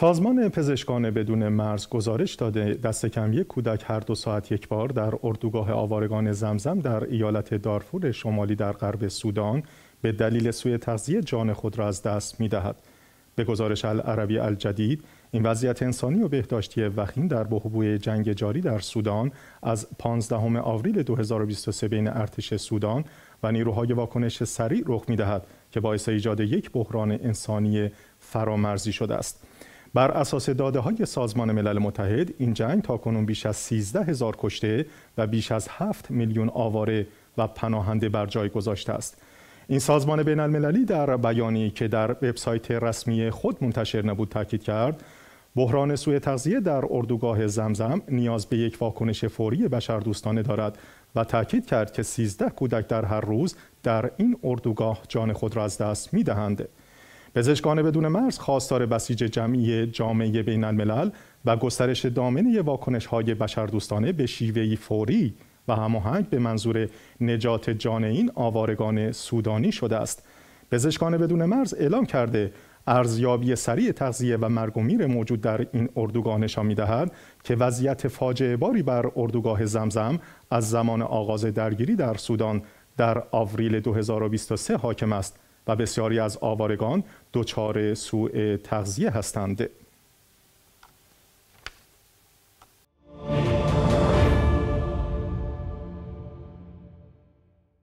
سازمان پزشکان بدون مرز گزارش داده دست کم یک کودک هر دو ساعت یک بار در اردوگاه آوارگان زمزم در ایالت دارفور شمالی در غرب سودان به دلیل سوی تغذیه جان خود را از دست می دهد. به گزارش العربی الجدید این وضعیت انسانی و بهداشتی وخیم در بحبوی جنگ جاری در سودان از 15 آوریل 2023 بین ارتش سودان و نیروهای واکنش سریع رخ می دهد که باعث ایجاد یک بحران انسانی فرامرزی شده است. بر اساس داده های سازمان ملل متحد این جنگ تاکنون بیش از 13 هزار کشته و بیش از 7 میلیون آواره و پناهنده بر جای گذاشته است این سازمان بین المللی در بیانی که در وبسایت رسمی خود منتشر نبود تاکید کرد بحران سوء تغذیه در اردوگاه زمزم نیاز به یک واکنش فوری بشردوستانه دارد و تاکید کرد که 13 کودک در هر روز در این اردوگاه جان خود را از دست میدهند. پزشکان بدون مرز خواستار بسیج جمعی جامعه بین الملل و گسترش دامنه واکنش های بشردوستانه به شیوهی فوری و هماهنگ به منظور نجات جان این آوارگان سودانی شده است پزشکان بدون مرز اعلام کرده ارزیابی سریع تغذیه و مرگ و میر موجود در این اردوگاه نشان میدهد که وضعیت فاجعه باری بر اردوگاه زمزم از زمان آغاز درگیری در سودان در آوریل 2023 حاکم است و بسیاری از آوارگان دچار سوء تغذیه هستند